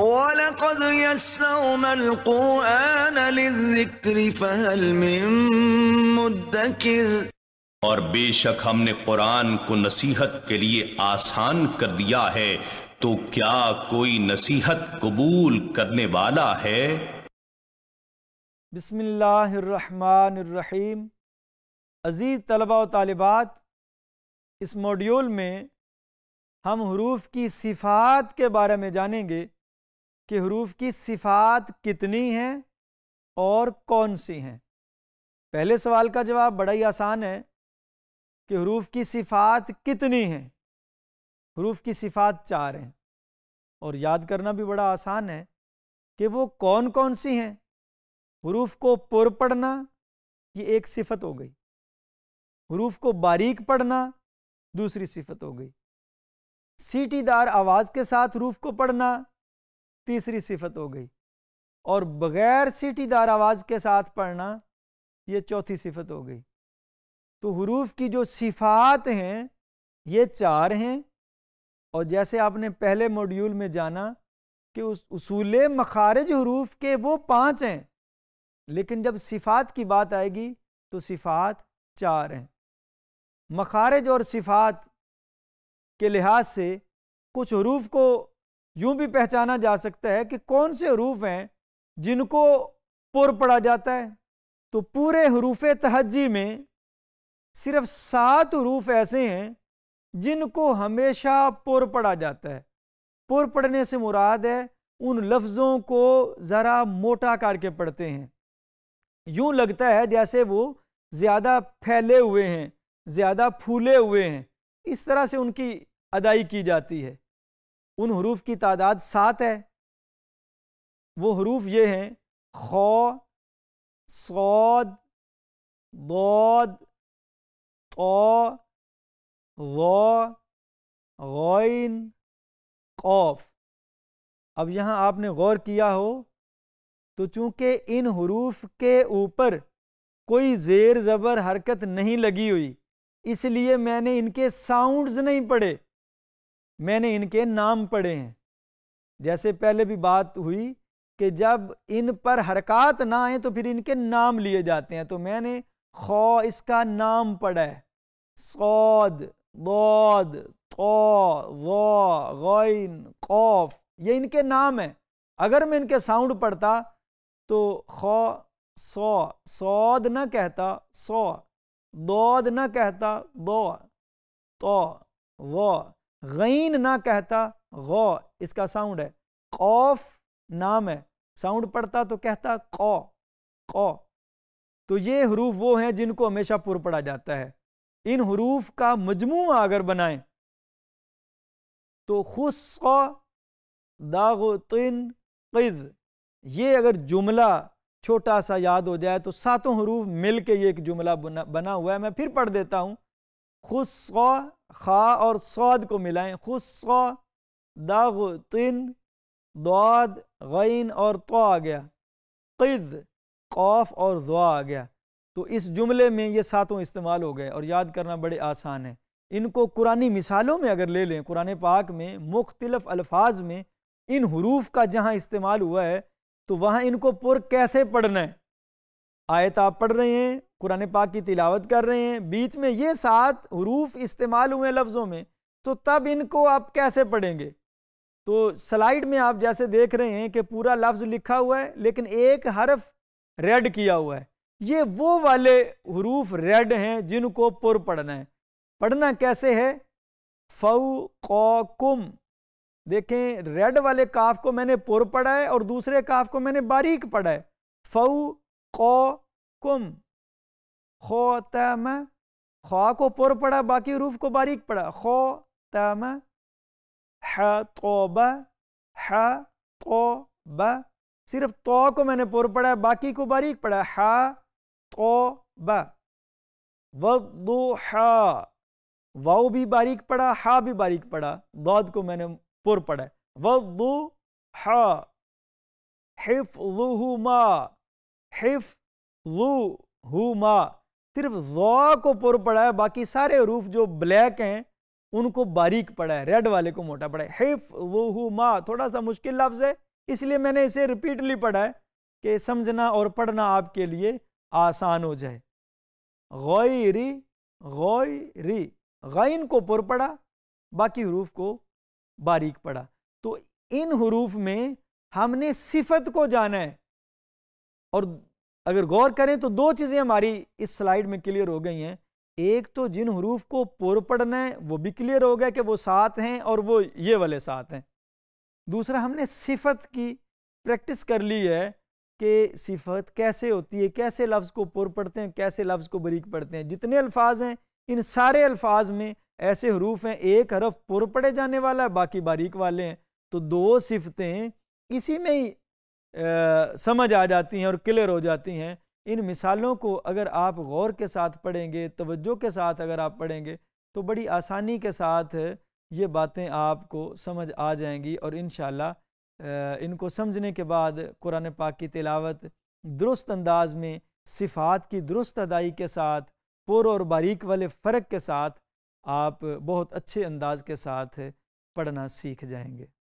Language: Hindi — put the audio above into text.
ولقد يسرنا القرآن للذكر فهل من مدكر और बेशक हमने कुरान को नसीहत के लिए आसान कर दिया है तो क्या कोई नसीहत कबूल करने वाला है बिस्मिल्लाहिर्रहमानिर्रहीम अज़ीज़ तलबा और तालिबात इस मॉड्यूल में हम हरूफ की सिफात के बारे में जानेंगे कि हरूफ की सिफात कितनी हैं और कौन सी हैं पहले सवाल का जवाब बड़ा ही आसान है कि हरूफ की सिफात कितनी हैं हरूफ की सिफात चार हैं और याद करना भी बड़ा आसान है कि वो कौन कौन सी हैं हरूफ को पुर पढ़ना ये एक सिफत हो गई हरूफ को बारीक पढ़ना दूसरी सिफत हो गई सीटीदार आवाज़ के साथ हरूफ को पढ़ना तीसरी सिफत हो गई और बग़ैर सीटीदार आवाज़ के साथ पढ़ना ये चौथी सिफत हो गई तो हरूफ की जो सिफात हैं ये चार हैं और जैसे आपने पहले मॉड्यूल में जाना कि उस उसूल मखारज हरूफ के वो पाँच हैं लेकिन जब सिफात की बात आएगी तो सिफात चार हैं मखारज और सिफात के लिहाज से कुछ हरूफ को यूं भी पहचाना जा सकता है कि कौन से हरूफ हैं जिनको पुर पढ़ा जाता है तो पूरे हरूफ तहजी में सिर्फ सात हरूफ ऐसे हैं जिनको हमेशा पुर पढ़ा जाता है पुर पढ़ने से मुराद है उन लफ्ज़ों को ज़रा मोटा करके पढ़ते हैं यूं लगता है जैसे वो ज़्यादा फैले हुए हैं ज़्यादा फूले हुए हैं इस तरह से उनकी अदाई की जाती है उन हरूफ की तादाद सात है वो हरूफ ये हैं खो सौद बौद तो गौ गौन अब यहाँ आपने गौर किया हो तो चूंकि इन हरूफ के ऊपर कोई ज़ेर ज़बर हरकत नहीं लगी हुई इसलिए मैंने इनके साउंड्स नहीं पढ़े मैंने इनके नाम पढ़े हैं जैसे पहले भी बात हुई कि जब इन पर हरकत ना आए तो फिर इनके नाम लिए जाते हैं तो मैंने खो इसका नाम पढ़ा है सौद गौद गौन खौफ ये इनके नाम है अगर मैं इनके साउंड पढ़ता तो खो सौ सौद ना कहता सौ दौद ना कहता दो तो वो गीन ना कहता गौ इसका साउंड है कौफ नाम है साउंड पढ़ता तो कहता कौ कौ तो ये हरूफ वो हैं जिनको हमेशा पुर पढ़ा जाता है इन हरूफ का मजमू अगर बनाए तो खुश दागुतिन क़िद ये अगर जुमला छोटा सा याद हो जाए तो सातों हरूफ मिल के ये एक जुमला बना, बना हुआ है मैं फिर पढ़ देता हूँ खुश खा और सौद को मिलाएं खुस्सा दाग तिन दाद गैन और तो आ गया क़िज़ खौफ और दुआ आ गया तो इस जुमले में ये सातों इस्तेमाल हो गए और याद करना बड़े आसान है इनको कुरानी मिसालों में अगर ले लें कुरान पाक में मुख्तलफ़ अल्फाज में इन हरूफ का जहाँ इस्तेमाल हुआ है तो वहाँ इनको पुर कैसे पढ़ना है आयत आप पढ़ रहे हैं कुरान पाक की तिलावत कर रहे हैं बीच में ये सात हरूफ इस्तेमाल हुए लफ्ज़ों में तो तब इनको आप कैसे पढ़ेंगे तो स्लाइड में आप जैसे देख रहे हैं कि पूरा लफ्ज़ लिखा हुआ है लेकिन एक हरफ रेड किया हुआ है ये वो वाले हरूफ रेड हैं जिनको पुर पढ़ना है पढ़ना कैसे है फ़ऊ कुम देखें रेड वाले काफ को मैंने पुर पढ़ा है और दूसरे काफ को मैंने बारीक पढ़ा है फ़ऊ को खो तम खा को पुर पड़ा बाकी रूफ को बारीक पड़ा खो तम ह तो ब सिर्फ तो को मैंने पुर पढ़ा बाकी को बारीक पढ़ा हा तो ब वो हा वाऊ भी बारीक पड़ा हा भी बारीक पड़ा दौद को मैंने पुर पढ़ा वो हा हिफ मा हिफ लू हु मा सिर्फ जौ को पुर पड़ा है बाकी सारे रूफ जो ब्लैक हैं उनको बारीक पड़ा है रेड वाले को मोटा पड़ा है हिफ लू हु मा थोड़ा सा मुश्किल लफ्ज है इसलिए मैंने इसे रिपीटली पढ़ा है कि समझना और पढ़ना आपके लिए आसान हो जाए गोई री गैन को पुर पड़ा बाकी हरूफ को बारीक पड़ा तो इन हरूफ में हमने सिफत को जाना है और अगर गौर करें तो दो चीज़ें हमारी इस स्लाइड में क्लियर हो गई हैं एक तो जिन हरूफ को पुर पढ़ना है वो भी क्लियर हो गया कि वो सात हैं और वो ये वाले सात हैं दूसरा हमने सिफत की प्रैक्टिस कर ली है कि सिफत कैसे होती है कैसे लफ्ज़ को पुर पढ़ते हैं कैसे लफ्ज़ को बरीक पढ़ते हैं जितने अल्फाज हैं इन सारे अल्फाज में ऐसे हरूफ हैं एक हरफ पुर पढ़े जाने वाला है बाकी बारीक वाले हैं तो दो सिफतें इसी में ही समझ आ जाती हैं और क्लियर हो जाती हैं इन मिसालों को अगर आप गौर के साथ पढ़ेंगे तवज्जो के साथ अगर आप पढ़ेंगे तो बड़ी आसानी के साथ ये बातें आपको समझ आ जाएंगी और इन इनको समझने के बाद कुरान पाक की तिलावत दुरुस्त अंदाज में सिफात की दुरुस्त अदाई के साथ पुर और बारीक वाले फ़र्क के साथ आप बहुत अच्छे अंदाज के साथ पढ़ना सीख जाएंगे